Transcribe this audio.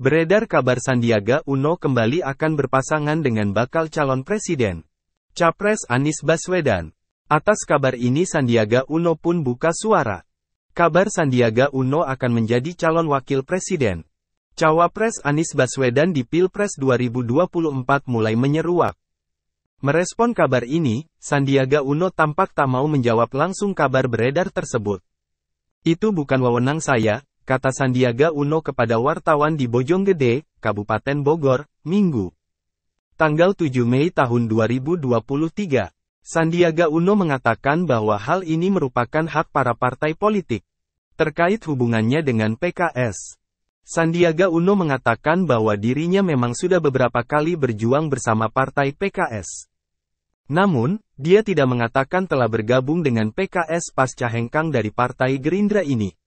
Beredar kabar Sandiaga Uno kembali akan berpasangan dengan bakal calon presiden. Capres Anies Baswedan. Atas kabar ini Sandiaga Uno pun buka suara. Kabar Sandiaga Uno akan menjadi calon wakil presiden. Cawapres Anies Baswedan di Pilpres 2024 mulai menyeruak. Merespon kabar ini, Sandiaga Uno tampak tak mau menjawab langsung kabar beredar tersebut. Itu bukan wewenang saya, kata Sandiaga Uno kepada wartawan di Bojonggede, Kabupaten Bogor, Minggu. Tanggal 7 Mei tahun 2023, Sandiaga Uno mengatakan bahwa hal ini merupakan hak para partai politik. Terkait hubungannya dengan PKS, Sandiaga Uno mengatakan bahwa dirinya memang sudah beberapa kali berjuang bersama partai PKS. Namun, dia tidak mengatakan telah bergabung dengan PKS pasca hengkang dari Partai Gerindra ini.